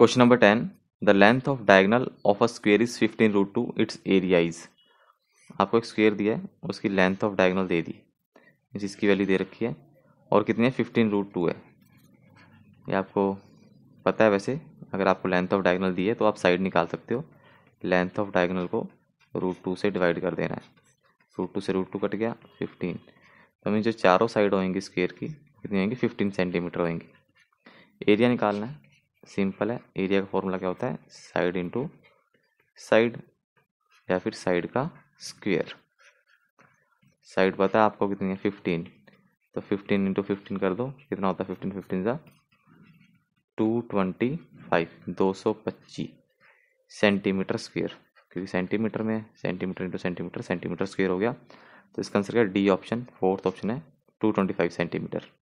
question number ten the length of diagonal of a square is fifteen root two its area is आपको एक square दिया है उसकी length of diagonal दे दी जिसकी वैल्यू दे रखी है और कितनी है फिफ्टीन रूट टू है ये आपको पता है वैसे अगर आपको लेंथ ऑफ डायगनल दी है तो आप साइड निकाल सकते हो लेंथ ऑफ डायगनल को रूट टू से डिवाइड कर देना है रूट टू से रूट टू कट गया फिफ्टीन तो मीन जो चारों साइड होएंगी स्क्वेयर की कितनी होंगी फिफ्टीन सेंटीमीटर होएंगी एरिया निकालना है सिंपल है एरिया का फॉर्मूला क्या होता है साइड इंटू साइड या फिर साइड का स्क्वेयर साइड पता है आपको कितनी है फिफ्टीन तो फिफ्टीन इंटू फिफ्टीन कर दो कितना होता है फिफ्टीन फिफ्टीन सा टू ट्वेंटी फाइव दो सौ पच्चीस सेंटीमीटर स्क्वेयर क्योंकि सेंटीमीटर में centimetre into centimetre centimetre square हो गया तो इसका आंसर क्या डी ऑप्शन फोर्थ ऑप्शन है टू ट्वेंटी फाइव सेंटीमीटर